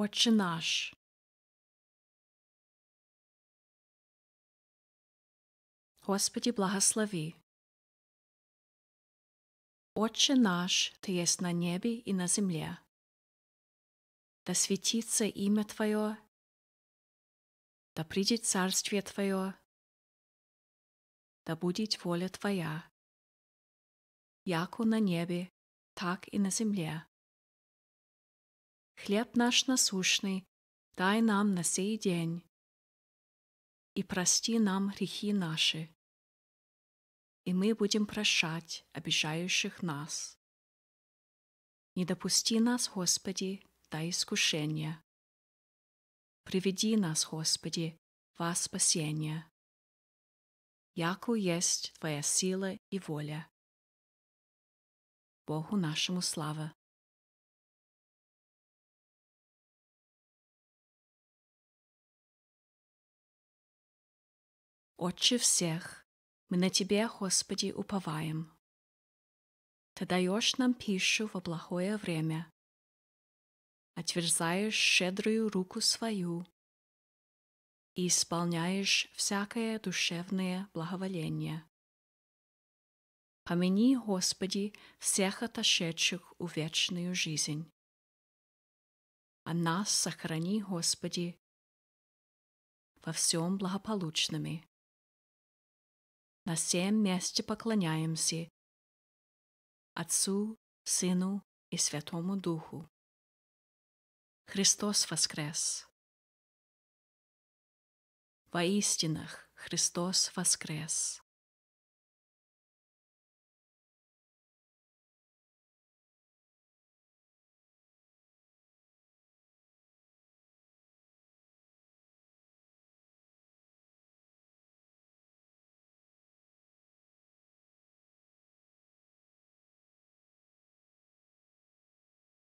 Отче наш. Господи, благослови. Отче наш, Ты есть на небе и на земле. Да светится имя Твое, да придет царствие Твое, да будет воля Твоя, яко на небе, так и на земле. «Хлеб наш насущный, дай нам на сей день, и прости нам грехи наши, и мы будем прощать обижающих нас. Не допусти нас, Господи, до искушения. Приведи нас, Господи, во спасение. Яку есть Твоя сила и воля. Богу нашему слава. Отче всех, мы на Тебя, Господи, уповаем. Ты даешь нам пищу во плохое время, отверзаешь щедрую руку свою и исполняешь всякое душевное благоволение. Помяни, Господи, всех отошедших у вечную жизнь. А нас сохрани, Господи, во всем благополучными на всем месте поклоняемся Отцу, Сыну и Святому Духу. Христос воскрес! Воистинах Христос воскрес!